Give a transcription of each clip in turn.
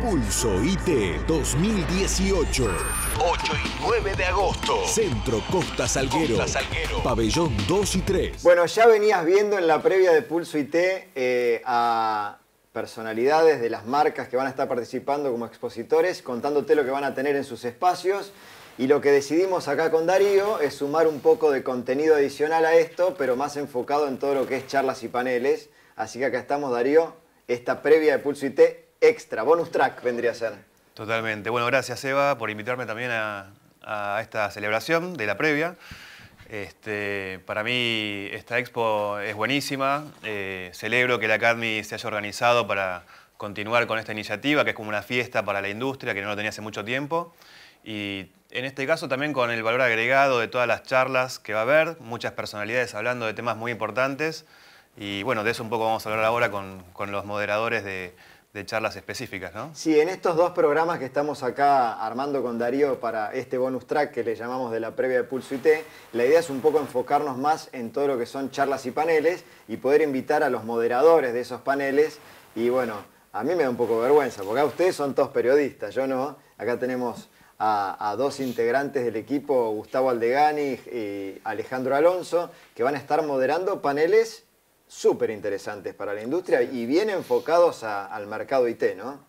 Pulso IT 2018. 8 y 9 de agosto. Centro Costa Salguero. Salguero. Pabellón 2 y 3. Bueno, ya venías viendo en la previa de Pulso IT eh, a personalidades de las marcas que van a estar participando como expositores, contándote lo que van a tener en sus espacios. Y lo que decidimos acá con Darío es sumar un poco de contenido adicional a esto, pero más enfocado en todo lo que es charlas y paneles. Así que acá estamos, Darío, esta previa de Pulso IT extra, bonus track vendría a ser. Totalmente. Bueno, gracias Eva por invitarme también a, esta celebración de la previa. Este, para mí esta expo es buenísima. Eh, celebro que la Academy se haya organizado para continuar con esta iniciativa, que es como una fiesta para la industria, que no lo tenía hace mucho tiempo. Y en este caso también con el valor agregado de todas las charlas que va a haber, muchas personalidades hablando de temas muy importantes. Y bueno, de eso un poco vamos a hablar ahora con, con los moderadores de, de charlas específicas, ¿no? Sí, en estos dos programas que estamos acá armando con Darío para este bonus track que le llamamos de la previa de Pulso IT, la idea es un poco enfocarnos más en todo lo que son charlas y paneles y poder invitar a los moderadores de esos paneles y bueno, a mí me da un poco vergüenza, porque acá ustedes son todos periodistas, yo no. Acá tenemos a, a, dos integrantes del equipo, Gustavo Aldegani y Alejandro Alonso, que van a estar moderando paneles súper interesantes para la industria y bien enfocados al mercado IT, ¿no?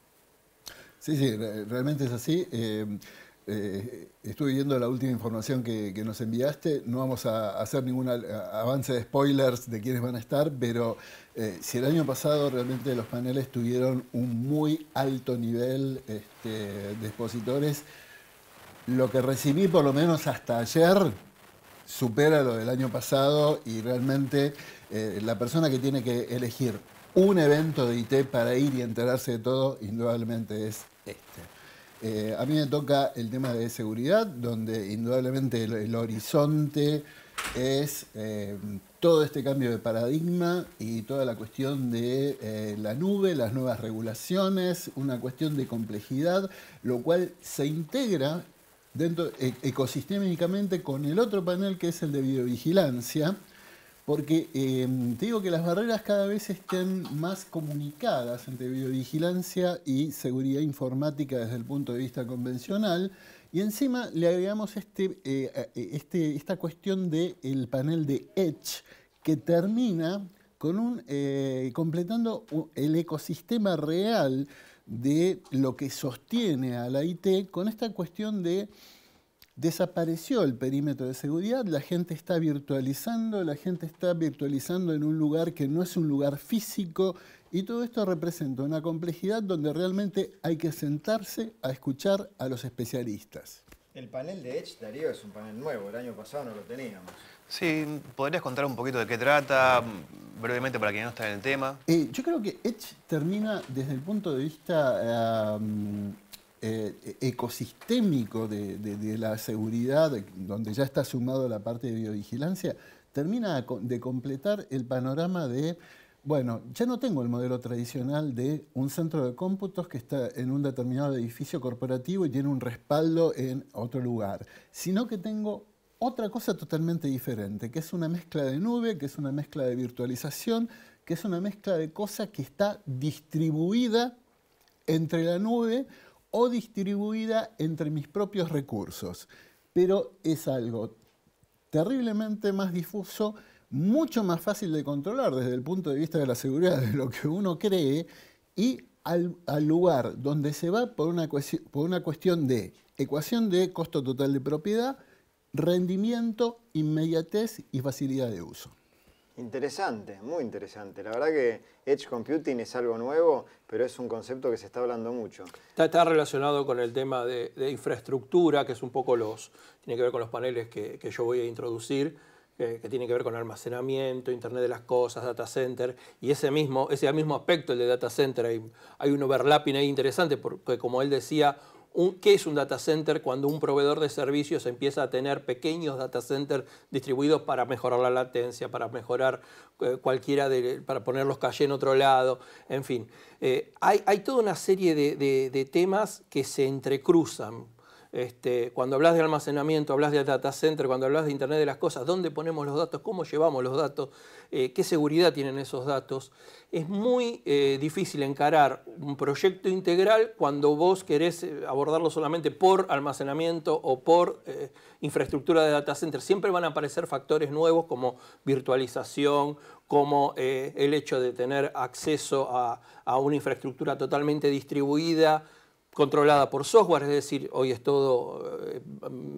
Sí, sí, realmente es así. Eh, eh, estuve viendo la última información que, nos enviaste. No vamos a hacer ningún avance de spoilers de quiénes van a estar, pero eh, si el año pasado realmente los paneles tuvieron un muy alto nivel este, de expositores, lo que recibí por lo menos hasta ayer supera lo del año pasado y realmente eh, la persona que tiene que elegir un evento de IT para ir y enterarse de todo, indudablemente es este. Eh, a mí me toca el tema de seguridad, donde indudablemente el, horizonte es eh, todo este cambio de paradigma y toda la cuestión de la nube, las nuevas regulaciones, una cuestión de complejidad, lo cual se integra dentro, e, ecosistémicamente con el otro panel que es el de videovigilancia, porque em, te digo que las barreras cada vez estén más comunicadas entre videovigilancia y seguridad informática desde el punto de vista convencional, y encima le agregamos este, eh, eh, este esta cuestión del panel de Edge, que termina con un, eh, completando el ecosistema real de lo que sostiene a la IT con esta cuestión de desapareció el perímetro de seguridad, la gente está virtualizando, la gente está virtualizando en un lugar que no es un lugar físico y todo esto representa una complejidad donde realmente hay que sentarse a escuchar a los especialistas. El panel de Edge, Darío, es un panel nuevo, el año pasado no lo teníamos. Sí, ¿podrías contar un poquito de qué trata, brevemente para quien no está en el tema? yo creo que Edge termina desde el punto de vista eh, ecosistémico de, la seguridad, donde ya está sumado la parte de biovigilancia, termina de completar el panorama de bueno, ya no tengo el modelo tradicional de un centro de cómputos que está en un determinado edificio corporativo y tiene un respaldo en otro lugar, sino que tengo otra cosa totalmente diferente, que es una mezcla de nube, que es una mezcla de virtualización, que es una mezcla de cosas que está distribuida entre la nube o distribuida entre mis propios recursos. Pero es algo terriblemente más difuso mucho más fácil de controlar desde el punto de vista de la seguridad de lo que uno cree y al, lugar donde se va por una, cuestión de ecuación de costo total de propiedad, rendimiento, inmediatez y facilidad de uso. Interesante, muy interesante. La verdad que Edge Computing es algo nuevo, pero es un concepto que se está hablando mucho. Está, relacionado con el tema de, infraestructura, que es un poco los, tiene que ver con los paneles que yo voy a introducir que tiene que ver con almacenamiento, Internet de las Cosas, data center, y ese mismo, ese mismo aspecto, el de data center, hay, hay un overlapping ahí interesante, porque pues, como él decía, ¿qué es un data center cuando un proveedor de servicios empieza a tener pequeños data centers distribuidos para mejorar la latencia, para mejorar eh, cualquiera, de, para ponerlos calle en otro lado, en fin. Eh, hay, toda una serie de temas que se entrecruzan. Este, cuando hablas de almacenamiento, hablas de data center, cuando hablas de Internet de las Cosas, dónde ponemos los datos, cómo llevamos los datos, eh, qué seguridad tienen esos datos. Es muy eh, difícil encarar un proyecto integral cuando vos querés eh, abordarlo solamente por almacenamiento o por infraestructura de data center. Siempre van a aparecer factores nuevos como virtualización, como el hecho de tener acceso a una infraestructura totalmente distribuida, controlada por software, es decir, hoy es eh,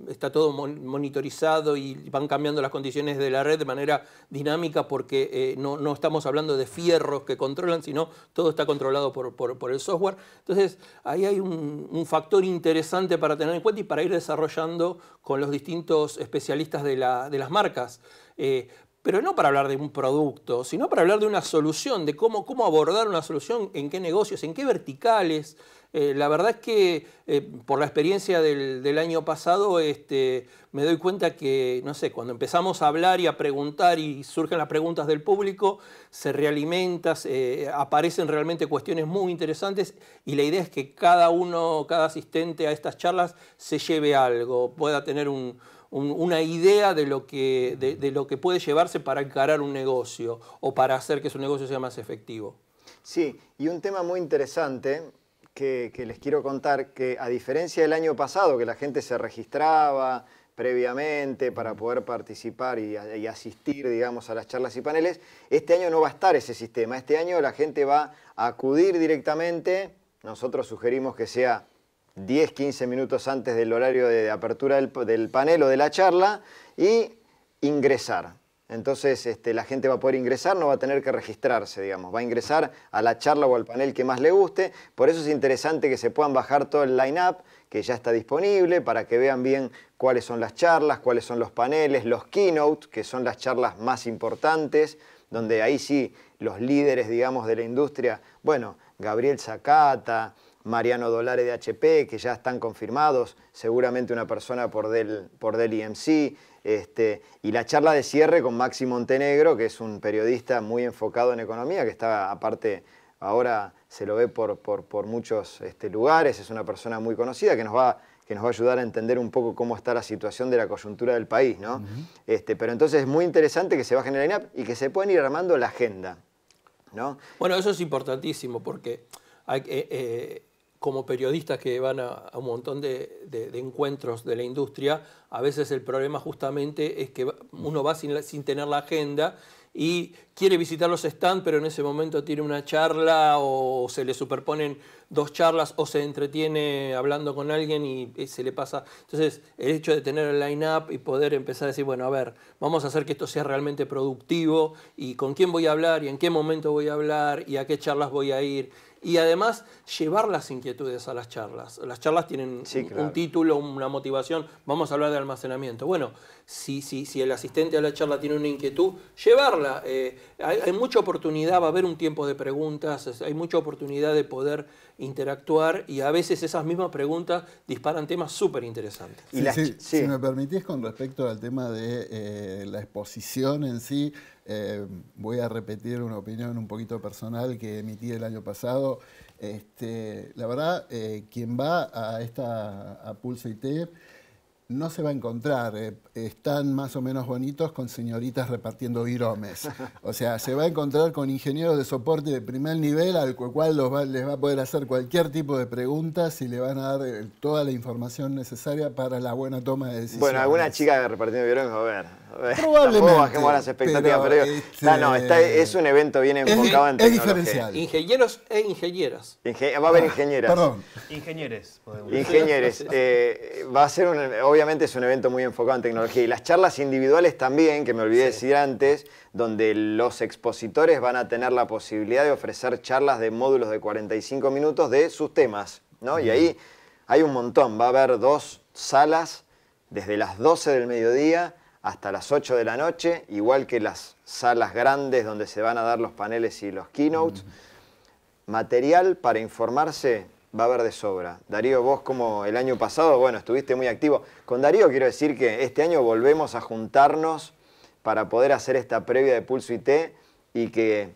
está todo monitorizado y van cambiando las condiciones de la red de manera dinámica porque eh, no, estamos hablando de fierros que controlan, sino todo está controlado por, el software. Entonces, ahí hay un, factor interesante para tener en cuenta y para ir desarrollando con los distintos especialistas de, las marcas. Eh, pero no para hablar de un producto, sino para hablar de una solución, de cómo, cómo abordar una solución, en qué negocios, en qué verticales. Eh, la verdad es que eh, por la experiencia del, año pasado este, me doy cuenta que, no sé, cuando empezamos a hablar y a preguntar y surgen las preguntas del público, se realimenta, eh, aparecen realmente cuestiones muy interesantes y la idea es que cada uno, cada asistente a estas charlas se lleve algo, pueda tener un, una idea de lo, que, lo que puede llevarse para encarar un negocio o para hacer que su negocio sea más efectivo. Sí, y un tema muy interesante que, les quiero contar, que a diferencia del año pasado, que la gente se registraba previamente para poder participar y, y, asistir, digamos, a las charlas y paneles, este año no va a estar ese sistema. Este año la gente va a acudir directamente. Nosotros sugerimos que sea 10, 15 minutos antes del horario de apertura del, panel o de la charla y ingresar. Entonces este, la gente va a poder ingresar, no va a tener que registrarse, digamos, va a ingresar a la charla o al panel que más le guste. Por eso es interesante que se puedan bajar todo el line-up que ya está disponible para que vean bien cuáles son las charlas, cuáles son los paneles, los keynote, que son las charlas más importantes, donde ahí sí los líderes, digamos, de la industria, bueno, Gabriel Zacata, Mariano Dolare de HP, que ya están confirmados, seguramente una persona por del, por IMC, este, y la charla de cierre con Maxi Montenegro, que es un periodista muy enfocado en economía, que está aparte ahora se lo ve por, por, muchos este, lugares, es una persona muy conocida que nos va que nos va a ayudar a entender un poco cómo está la situación de la coyuntura del país, ¿no? este, pero entonces es muy interesante que se bajen el INAP y que se pueden ir armando la agenda, ¿no? Bueno, eso es importantísimo porque hay, eh, eh, como periodistas que van a, un montón de, encuentros de la industria, a veces el problema justamente es que uno va sin, sin tener la agenda y quiere visitar los stands, pero en ese momento tiene una charla o se le superponen dos charlas o se entretiene hablando con alguien y eh, se le pasa. Entonces, el hecho de tener el line-up y poder empezar a decir, bueno, a ver, vamos a hacer que esto sea realmente productivo y con quién voy a hablar y en qué momento voy a hablar y a qué charlas voy a ir y además llevar las inquietudes a las charlas. Las charlas tienen un título, una motivación, vamos a hablar de almacenamiento. Bueno, si, si, si el asistente a la charla tiene una inquietud, llevarla. Eh, hay, mucha oportunidad, va a haber un tiempo de preguntas, hay mucha oportunidad de poder interactuar y a veces esas mismas preguntas disparan temas súper interesantes. si me permitís con respecto al tema de eh, la exposición en sí, eh, voy a repetir una opinión un poquito personal que emití el año pasado. Este, la verdad, eh, quien va a esta a Pulso IT no se va a encontrar. Eh, están más o menos bonitos con señoritas repartiendo viromes. O sea, se va a encontrar con ingenieros de soporte de primer nivel al cual los les va a poder hacer cualquier tipo de preguntas y le van a dar toda la información necesaria para la buena toma de decisiones. Bueno, alguna chica repartiendo viromes a ver. Probablemente. Bajemos las expectativas, pero, este, no, no, es un evento bien enfocado en tecnología. Es diferencial. Ingenieros e ingenieras. va a haber ingenieras. perdón. Ingenieres. Podemos. Eh, va a ser, obviamente es un evento muy enfocado en tecnología. Y las charlas individuales también, que me olvidé decir antes, donde los expositores van a tener la posibilidad de ofrecer charlas de módulos de 45 minutos de sus temas. Y ahí hay un montón. Va a haber dos salas desde las 12 del mediodía hasta las 8 de la noche, igual que las salas grandes donde se van a dar los paneles y los keynotes. Material para informarse va a haber de sobra. Darío, vos como el año pasado, bueno, estuviste muy activo. Con Darío quiero decir que este año volvemos a juntarnos para poder hacer esta previa de Pulso IT y que,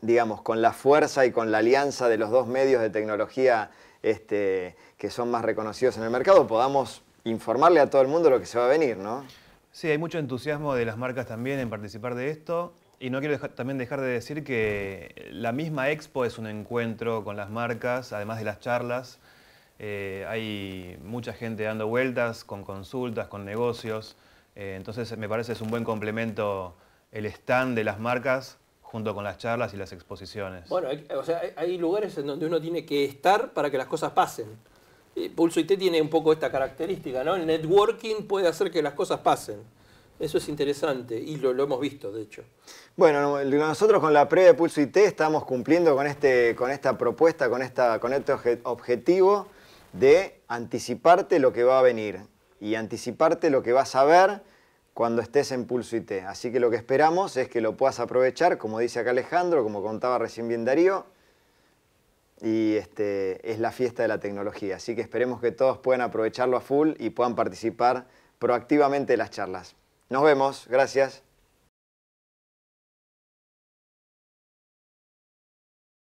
digamos, con la fuerza y con la alianza de los dos medios de tecnología este, que son más reconocidos en el mercado, podamos informarle a todo el mundo lo que se va a venir, ¿no? Sí, hay mucho entusiasmo de las marcas también en participar de esto. Y no quiero también dejar de decir que la misma expo es un encuentro con las marcas, además de las charlas. Eh, hay mucha gente dando vueltas con consultas, con negocios. Eh, entonces me parece es un buen complemento el stand de las marcas junto con las charlas y las exposiciones. Bueno, hay lugares en donde uno tiene que estar para que las cosas pasen. Pulso IT tiene un poco esta característica, ¿no? El networking puede hacer que las cosas pasen. Eso es interesante y lo, hemos visto, de hecho. Bueno, nosotros con la previa de Pulso IT estamos cumpliendo con, este, con esta propuesta, con, esta, con este objetivo de anticiparte lo que va a venir y anticiparte lo que vas a ver cuando estés en Pulso IT. Así que lo que esperamos es que lo puedas aprovechar, como dice acá Alejandro, como contaba recién bien Darío, y este, es la fiesta de la tecnología. Así que esperemos que todos puedan aprovecharlo a full y puedan participar proactivamente en las charlas. Nos vemos, gracias.